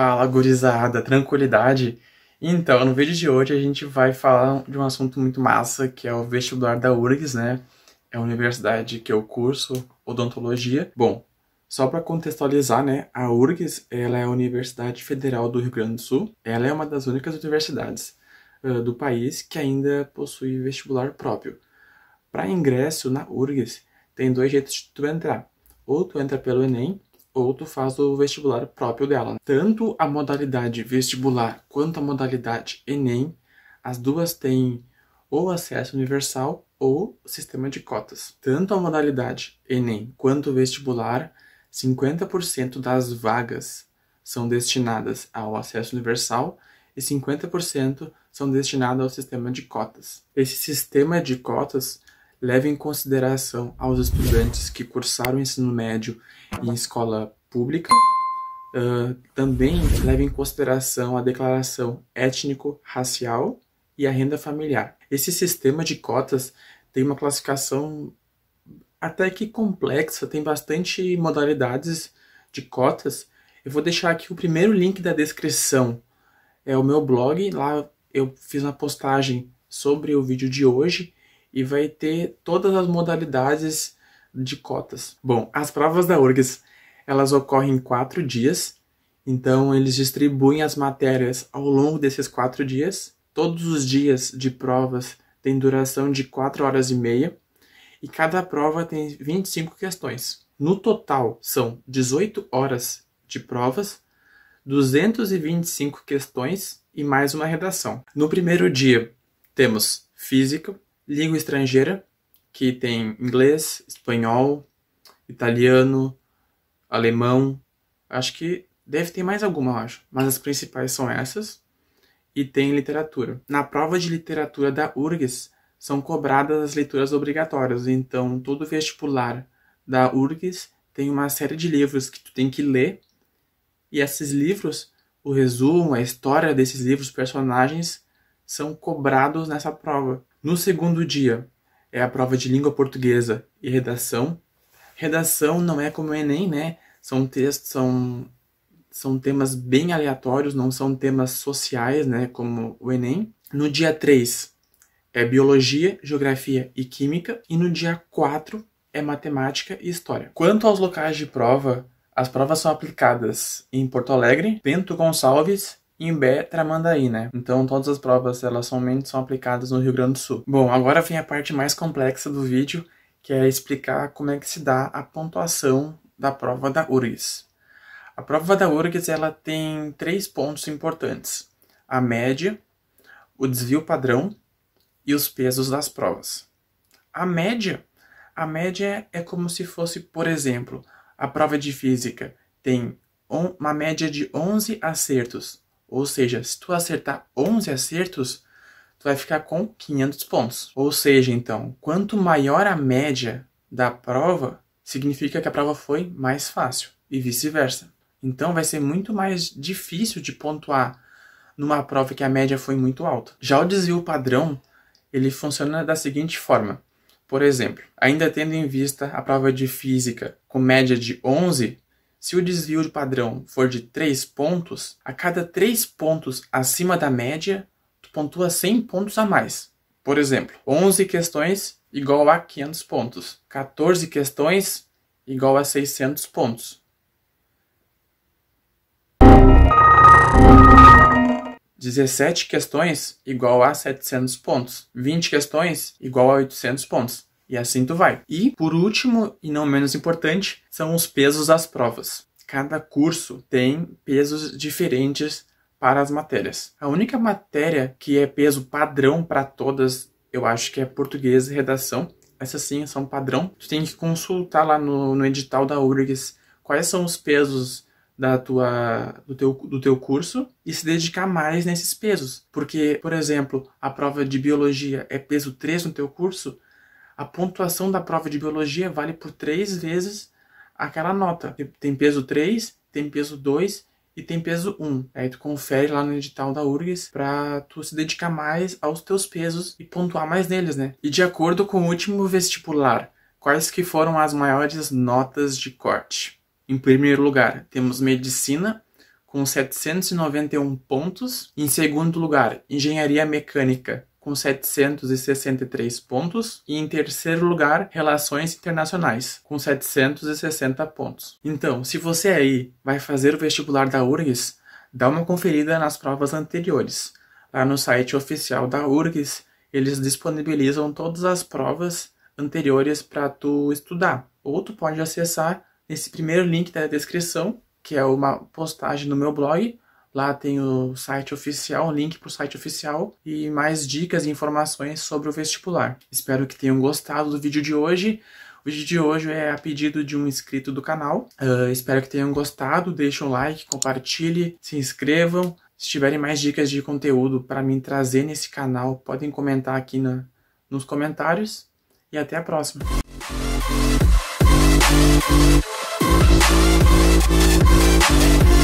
Fala, gurizada, tranquilidade? Então, no vídeo de hoje a gente vai falar de um assunto muito massa, que é o vestibular da URGS, né? É a universidade que eu curso odontologia. Bom, só para contextualizar, né? A URGS, ela é a Universidade Federal do Rio Grande do Sul. Ela é uma das únicas universidades uh, do país que ainda possui vestibular próprio. Para ingresso na URGS, tem dois jeitos de tu entrar. Ou tu entra pelo ENEM, ou tu faz o vestibular próprio dela. Tanto a modalidade vestibular quanto a modalidade Enem, as duas têm ou acesso universal ou sistema de cotas. Tanto a modalidade Enem quanto o vestibular, 50% das vagas são destinadas ao acesso universal e 50% são destinadas ao sistema de cotas. Esse sistema de cotas leva em consideração aos estudantes que cursaram o ensino médio em escola pública uh, também leva em consideração a declaração étnico-racial e a renda familiar. Esse sistema de cotas tem uma classificação até que complexa, tem bastante modalidades de cotas. Eu vou deixar aqui o primeiro link da descrição. É o meu blog, lá eu fiz uma postagem sobre o vídeo de hoje e vai ter todas as modalidades de cotas. Bom, as provas da URGS elas ocorrem em quatro dias. Então, eles distribuem as matérias ao longo desses quatro dias. Todos os dias de provas têm duração de quatro horas e meia. E cada prova tem 25 questões. No total, são 18 horas de provas, 225 questões e mais uma redação. No primeiro dia, temos física, língua estrangeira, que tem inglês, espanhol, italiano, alemão. Acho que deve ter mais alguma, eu acho. Mas as principais são essas. E tem literatura. Na prova de literatura da URGS, são cobradas as leituras obrigatórias. Então, todo vestibular da URGS tem uma série de livros que tu tem que ler. E esses livros, o resumo, a história desses livros, personagens, são cobrados nessa prova. No segundo dia, é a prova de língua portuguesa e redação. Redação não é como o Enem, né? São textos, são, são temas bem aleatórios, não são temas sociais, né? Como o Enem. No dia 3 é Biologia, Geografia e Química. E no dia 4 é Matemática e História. Quanto aos locais de prova, as provas são aplicadas em Porto Alegre, Bento Gonçalves Bé Tramandaí, né? Então todas as provas elas somente são aplicadas no Rio Grande do Sul. Bom, agora vem a parte mais complexa do vídeo, que é explicar como é que se dá a pontuação da prova da URGS. A prova da URGS ela tem três pontos importantes: a média, o desvio padrão e os pesos das provas. A média, a média é como se fosse, por exemplo, a prova de física tem uma média de 11 acertos, ou seja, se tu acertar 11 acertos, tu vai ficar com 500 pontos. Ou seja, então, quanto maior a média da prova, significa que a prova foi mais fácil e vice-versa. Então vai ser muito mais difícil de pontuar numa prova que a média foi muito alta. Já o desvio padrão, ele funciona da seguinte forma. Por exemplo, ainda tendo em vista a prova de física com média de 11, se o desvio de padrão for de 3 pontos, a cada 3 pontos acima da média, pontua 100 pontos a mais. Por exemplo, 11 questões igual a 500 pontos, 14 questões igual a 600 pontos. 17 questões igual a 700 pontos, 20 questões igual a 800 pontos. E assim tu vai. E, por último, e não menos importante, são os pesos das provas. Cada curso tem pesos diferentes para as matérias. A única matéria que é peso padrão para todas, eu acho que é português e redação. Essas sim são padrão. Tu tem que consultar lá no, no edital da URGS quais são os pesos da tua, do, teu, do teu curso e se dedicar mais nesses pesos. Porque, por exemplo, a prova de biologia é peso 3 no teu curso, a pontuação da prova de biologia vale por 3 vezes aquela nota. Tem peso 3, tem peso 2 e tem peso 1. Aí tu confere lá no edital da URGS para tu se dedicar mais aos teus pesos e pontuar mais neles, né? E de acordo com o último vestibular, quais que foram as maiores notas de corte? Em primeiro lugar, temos medicina com 791 pontos. Em segundo lugar, engenharia mecânica com 763 pontos, e em terceiro lugar, Relações Internacionais, com 760 pontos. Então, se você aí vai fazer o vestibular da URGS, dá uma conferida nas provas anteriores. Lá no site oficial da URGS, eles disponibilizam todas as provas anteriores para tu estudar. Ou tu pode acessar esse primeiro link da descrição, que é uma postagem no meu blog, Lá tem o site oficial, o link para o site oficial e mais dicas e informações sobre o vestibular. Espero que tenham gostado do vídeo de hoje. O vídeo de hoje é a pedido de um inscrito do canal. Uh, espero que tenham gostado. Deixem um like, compartilhe, se inscrevam. Se tiverem mais dicas de conteúdo para mim trazer nesse canal, podem comentar aqui na, nos comentários. E até a próxima! Thank you.